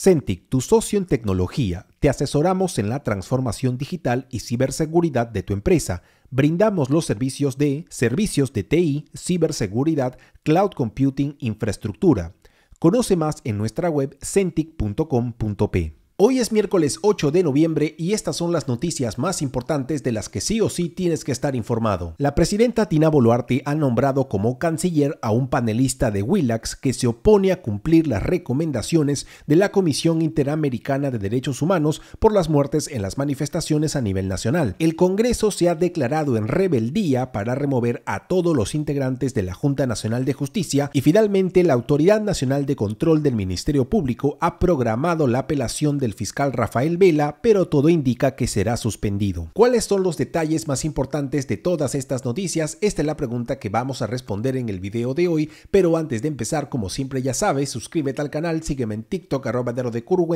CentIC, tu socio en tecnología, te asesoramos en la transformación digital y ciberseguridad de tu empresa. Brindamos los servicios de servicios de TI, ciberseguridad, cloud computing, infraestructura. Conoce más en nuestra web centIC.com.p. Hoy es miércoles 8 de noviembre y estas son las noticias más importantes de las que sí o sí tienes que estar informado. La presidenta Tina Boluarte ha nombrado como canciller a un panelista de Wilax que se opone a cumplir las recomendaciones de la Comisión Interamericana de Derechos Humanos por las muertes en las manifestaciones a nivel nacional. El Congreso se ha declarado en rebeldía para remover a todos los integrantes de la Junta Nacional de Justicia y finalmente la Autoridad Nacional de Control del Ministerio Público ha programado la apelación de fiscal Rafael Vela, pero todo indica que será suspendido. ¿Cuáles son los detalles más importantes de todas estas noticias? Esta es la pregunta que vamos a responder en el video de hoy, pero antes de empezar, como siempre ya sabes, suscríbete al canal, sígueme en TikTok, arroba de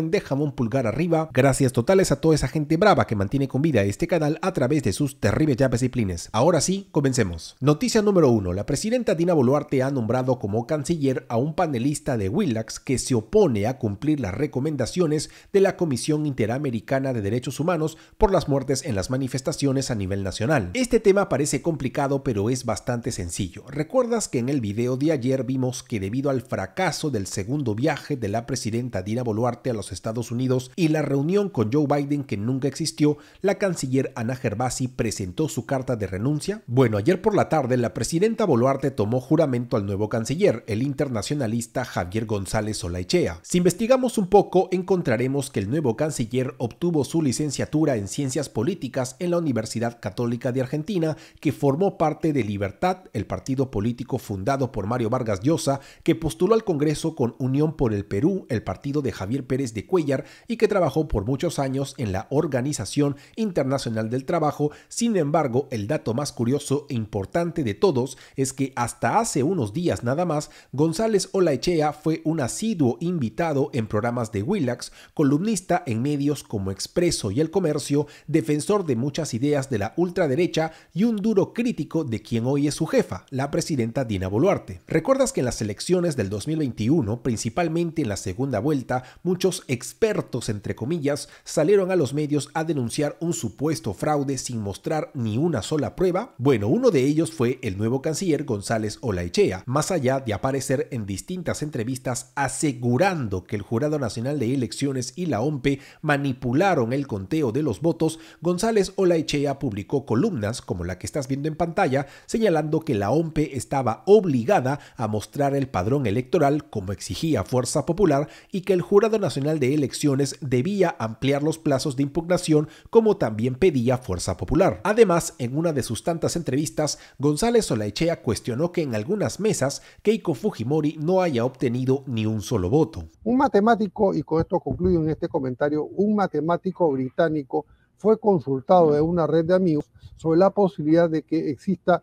déjame un pulgar arriba. Gracias totales a toda esa gente brava que mantiene con vida este canal a través de sus terribles llaves y Ahora sí, comencemos. Noticia número 1. La presidenta Dina Boluarte ha nombrado como canciller a un panelista de Willax que se opone a cumplir las recomendaciones de la Comisión Interamericana de Derechos Humanos por las muertes en las manifestaciones a nivel nacional. Este tema parece complicado pero es bastante sencillo. ¿Recuerdas que en el video de ayer vimos que debido al fracaso del segundo viaje de la presidenta Dina Boluarte a los Estados Unidos y la reunión con Joe Biden que nunca existió, la canciller Ana Gervasi presentó su carta de renuncia? Bueno, ayer por la tarde la presidenta Boluarte tomó juramento al nuevo canciller, el internacionalista Javier González Olaichea. Si investigamos un poco, encontraremos que el nuevo canciller obtuvo su licenciatura en Ciencias Políticas en la Universidad Católica de Argentina, que formó parte de Libertad, el partido político fundado por Mario Vargas Llosa, que postuló al Congreso con Unión por el Perú, el partido de Javier Pérez de Cuellar, y que trabajó por muchos años en la Organización Internacional del Trabajo. Sin embargo, el dato más curioso e importante de todos es que hasta hace unos días nada más, González Olaechea fue un asiduo invitado en programas de Willax, lo en medios como Expreso y El Comercio, defensor de muchas ideas de la ultraderecha y un duro crítico de quien hoy es su jefa, la presidenta Dina Boluarte. ¿Recuerdas que en las elecciones del 2021, principalmente en la segunda vuelta, muchos expertos, entre comillas, salieron a los medios a denunciar un supuesto fraude sin mostrar ni una sola prueba? Bueno, uno de ellos fue el nuevo canciller González Olaechea, más allá de aparecer en distintas entrevistas asegurando que el Jurado Nacional de Elecciones y la OMP manipularon el conteo de los votos, González Olaechea publicó columnas, como la que estás viendo en pantalla, señalando que la OMP estaba obligada a mostrar el padrón electoral como exigía Fuerza Popular y que el Jurado Nacional de Elecciones debía ampliar los plazos de impugnación como también pedía Fuerza Popular. Además, en una de sus tantas entrevistas, González Olaechea cuestionó que en algunas mesas Keiko Fujimori no haya obtenido ni un solo voto. Un matemático, y con esto concluyo en este comentario, un matemático británico fue consultado de una red de amigos sobre la posibilidad de que exista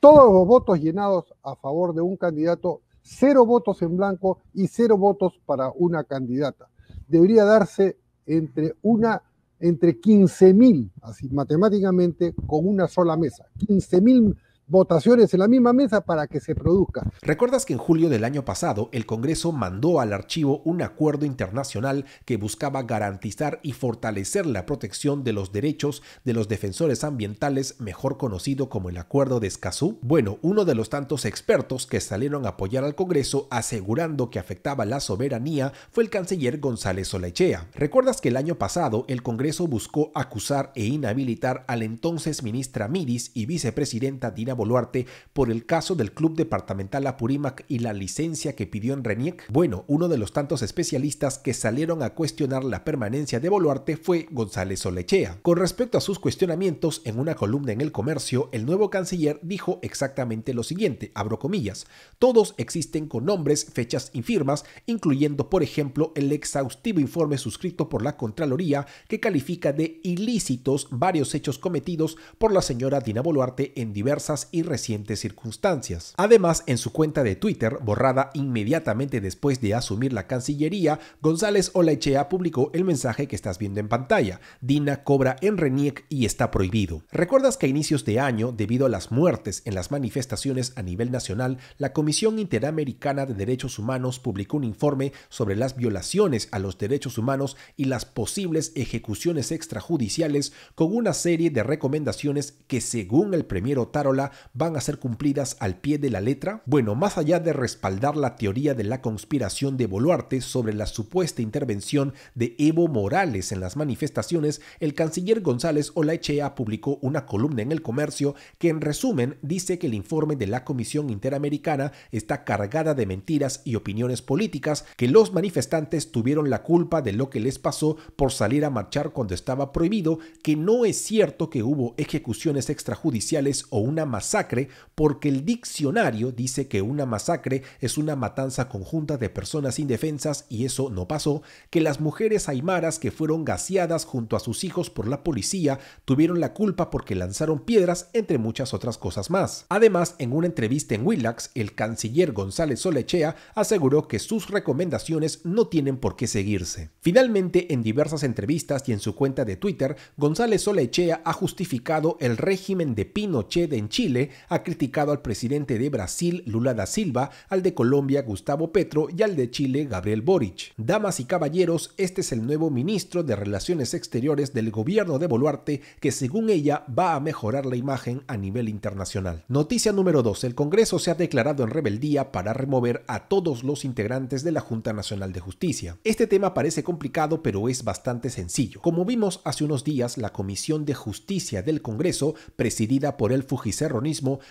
todos los votos llenados a favor de un candidato, cero votos en blanco y cero votos para una candidata. Debería darse entre una entre 15.000, así matemáticamente, con una sola mesa. 15.000 votaciones en la misma mesa para que se produzca. ¿Recuerdas que en julio del año pasado el Congreso mandó al archivo un acuerdo internacional que buscaba garantizar y fortalecer la protección de los derechos de los defensores ambientales, mejor conocido como el Acuerdo de Escazú? Bueno, uno de los tantos expertos que salieron a apoyar al Congreso asegurando que afectaba la soberanía fue el canciller González Solechea. ¿Recuerdas que el año pasado el Congreso buscó acusar e inhabilitar al entonces ministra Miris y vicepresidenta Dina Boluarte por el caso del Club Departamental Apurímac y la licencia que pidió en RENIEC? Bueno, uno de los tantos especialistas que salieron a cuestionar la permanencia de Boluarte fue González Olechea. Con respecto a sus cuestionamientos, en una columna en El Comercio, el nuevo canciller dijo exactamente lo siguiente, abro comillas, todos existen con nombres, fechas y firmas, incluyendo por ejemplo el exhaustivo informe suscrito por la Contraloría que califica de ilícitos varios hechos cometidos por la señora Dina Boluarte en diversas y recientes circunstancias. Además, en su cuenta de Twitter, borrada inmediatamente después de asumir la Cancillería, González Olaechea publicó el mensaje que estás viendo en pantalla. Dina cobra en RENIEC y está prohibido. ¿Recuerdas que a inicios de año, debido a las muertes en las manifestaciones a nivel nacional, la Comisión Interamericana de Derechos Humanos publicó un informe sobre las violaciones a los derechos humanos y las posibles ejecuciones extrajudiciales con una serie de recomendaciones que según el premier Otárola van a ser cumplidas al pie de la letra? Bueno, más allá de respaldar la teoría de la conspiración de Boluarte sobre la supuesta intervención de Evo Morales en las manifestaciones, el canciller González Olaechea publicó una columna en El Comercio que en resumen dice que el informe de la Comisión Interamericana está cargada de mentiras y opiniones políticas, que los manifestantes tuvieron la culpa de lo que les pasó por salir a marchar cuando estaba prohibido, que no es cierto que hubo ejecuciones extrajudiciales o una masacre porque el diccionario dice que una masacre es una matanza conjunta de personas indefensas y eso no pasó, que las mujeres aymaras que fueron gaseadas junto a sus hijos por la policía tuvieron la culpa porque lanzaron piedras, entre muchas otras cosas más. Además, en una entrevista en Willax, el canciller González Solechea aseguró que sus recomendaciones no tienen por qué seguirse. Finalmente, en diversas entrevistas y en su cuenta de Twitter, González Solechea ha justificado el régimen de Pinochet en Chile ha criticado al presidente de Brasil, Lula da Silva, al de Colombia, Gustavo Petro, y al de Chile, Gabriel Boric. Damas y caballeros, este es el nuevo ministro de Relaciones Exteriores del gobierno de Boluarte que según ella va a mejorar la imagen a nivel internacional. Noticia número 2. El Congreso se ha declarado en rebeldía para remover a todos los integrantes de la Junta Nacional de Justicia. Este tema parece complicado pero es bastante sencillo. Como vimos hace unos días, la Comisión de Justicia del Congreso, presidida por el Fujicerro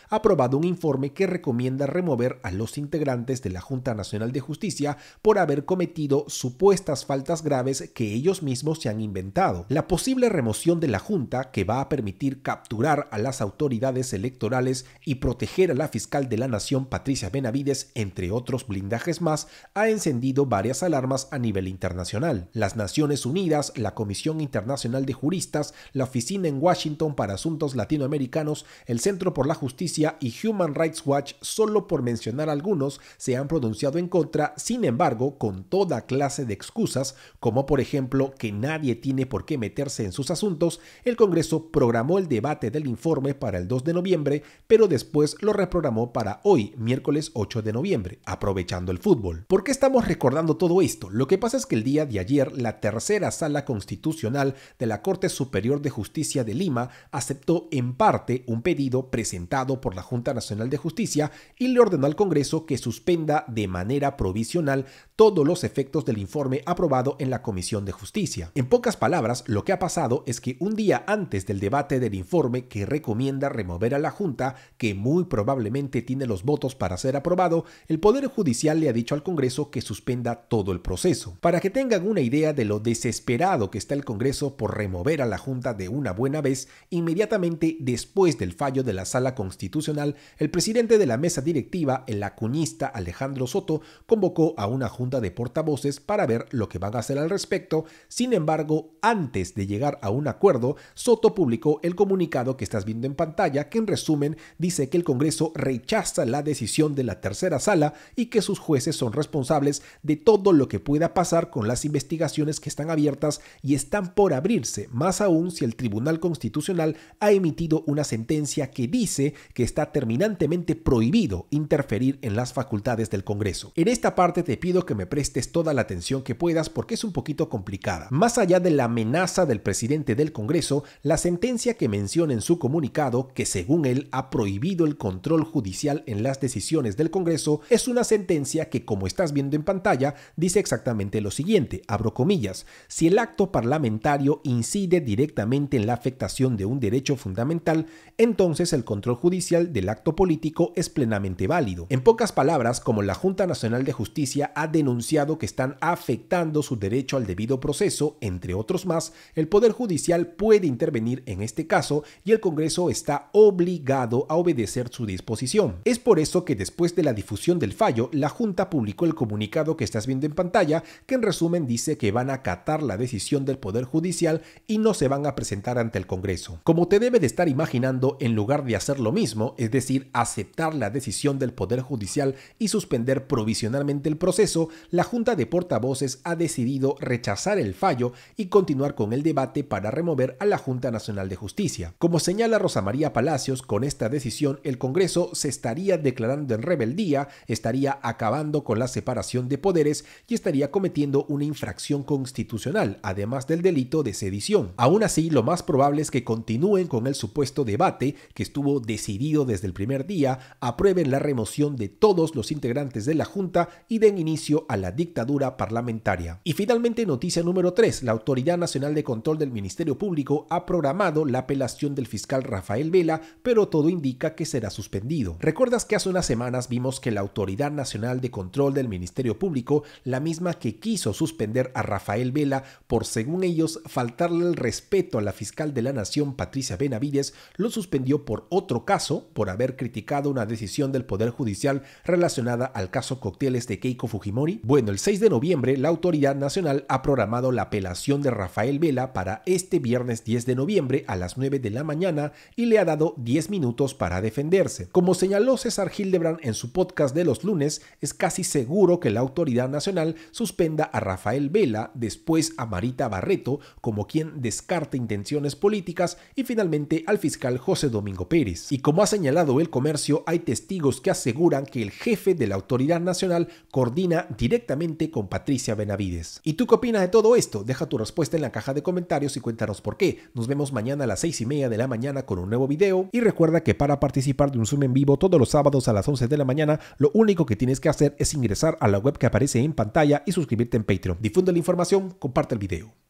ha aprobado un informe que recomienda remover a los integrantes de la Junta Nacional de Justicia por haber cometido supuestas faltas graves que ellos mismos se han inventado. La posible remoción de la Junta, que va a permitir capturar a las autoridades electorales y proteger a la fiscal de la Nación Patricia Benavides, entre otros blindajes más, ha encendido varias alarmas a nivel internacional. Las Naciones Unidas, la Comisión Internacional de Juristas, la Oficina en Washington para Asuntos Latinoamericanos, el Centro por la Justicia y Human Rights Watch, solo por mencionar algunos, se han pronunciado en contra, sin embargo, con toda clase de excusas, como por ejemplo que nadie tiene por qué meterse en sus asuntos, el Congreso programó el debate del informe para el 2 de noviembre, pero después lo reprogramó para hoy, miércoles 8 de noviembre, aprovechando el fútbol. ¿Por qué estamos recordando todo esto? Lo que pasa es que el día de ayer, la tercera sala constitucional de la Corte Superior de Justicia de Lima aceptó en parte un pedido presentado por la Junta Nacional de Justicia y le ordenó al Congreso que suspenda de manera provisional todos los efectos del informe aprobado en la Comisión de Justicia. En pocas palabras, lo que ha pasado es que un día antes del debate del informe que recomienda remover a la Junta, que muy probablemente tiene los votos para ser aprobado, el Poder Judicial le ha dicho al Congreso que suspenda todo el proceso. Para que tengan una idea de lo desesperado que está el Congreso por remover a la Junta de una buena vez, inmediatamente después del fallo de la Sala Constitucional, el presidente de la mesa directiva, el lacunista Alejandro Soto, convocó a una junta de portavoces para ver lo que van a hacer al respecto. Sin embargo, antes de llegar a un acuerdo, Soto publicó el comunicado que estás viendo en pantalla, que en resumen dice que el Congreso rechaza la decisión de la tercera sala y que sus jueces son responsables de todo lo que pueda pasar con las investigaciones que están abiertas y están por abrirse, más aún si el Tribunal Constitucional ha emitido una sentencia que dice que está terminantemente prohibido interferir en las facultades del Congreso. En esta parte te pido que me me prestes toda la atención que puedas porque es un poquito complicada. Más allá de la amenaza del presidente del Congreso, la sentencia que menciona en su comunicado, que según él ha prohibido el control judicial en las decisiones del Congreso, es una sentencia que, como estás viendo en pantalla, dice exactamente lo siguiente, abro comillas, si el acto parlamentario incide directamente en la afectación de un derecho fundamental, entonces el control judicial del acto político es plenamente válido. En pocas palabras, como la Junta Nacional de Justicia ha denunciado denunciado que están afectando su derecho al debido proceso, entre otros más, el Poder Judicial puede intervenir en este caso y el Congreso está obligado a obedecer su disposición. Es por eso que después de la difusión del fallo, la Junta publicó el comunicado que estás viendo en pantalla, que en resumen dice que van a acatar la decisión del Poder Judicial y no se van a presentar ante el Congreso. Como te debe de estar imaginando, en lugar de hacer lo mismo, es decir, aceptar la decisión del Poder Judicial y suspender provisionalmente el proceso, la Junta de Portavoces ha decidido rechazar el fallo y continuar con el debate para remover a la Junta Nacional de Justicia. Como señala Rosa María Palacios, con esta decisión el Congreso se estaría declarando en rebeldía, estaría acabando con la separación de poderes y estaría cometiendo una infracción constitucional, además del delito de sedición. Aún así, lo más probable es que continúen con el supuesto debate que estuvo decidido desde el primer día, aprueben la remoción de todos los integrantes de la Junta y den inicio a la dictadura parlamentaria. Y finalmente, noticia número 3. La Autoridad Nacional de Control del Ministerio Público ha programado la apelación del fiscal Rafael Vela, pero todo indica que será suspendido. ¿Recuerdas que hace unas semanas vimos que la Autoridad Nacional de Control del Ministerio Público, la misma que quiso suspender a Rafael Vela por, según ellos, faltarle el respeto a la fiscal de la Nación, Patricia Benavides, lo suspendió por otro caso, por haber criticado una decisión del Poder Judicial relacionada al caso Cocteles de Keiko Fujimori bueno, el 6 de noviembre la Autoridad Nacional ha programado la apelación de Rafael Vela para este viernes 10 de noviembre a las 9 de la mañana y le ha dado 10 minutos para defenderse. Como señaló César Hildebrand en su podcast de los lunes, es casi seguro que la Autoridad Nacional suspenda a Rafael Vela, después a Marita Barreto, como quien descarta intenciones políticas y finalmente al fiscal José Domingo Pérez. Y como ha señalado el comercio, hay testigos que aseguran que el jefe de la Autoridad Nacional coordina directamente con Patricia Benavides. ¿Y tú qué opinas de todo esto? Deja tu respuesta en la caja de comentarios y cuéntanos por qué. Nos vemos mañana a las 6 y media de la mañana con un nuevo video y recuerda que para participar de un Zoom en vivo todos los sábados a las 11 de la mañana, lo único que tienes que hacer es ingresar a la web que aparece en pantalla y suscribirte en Patreon. Difunde la información, comparte el video.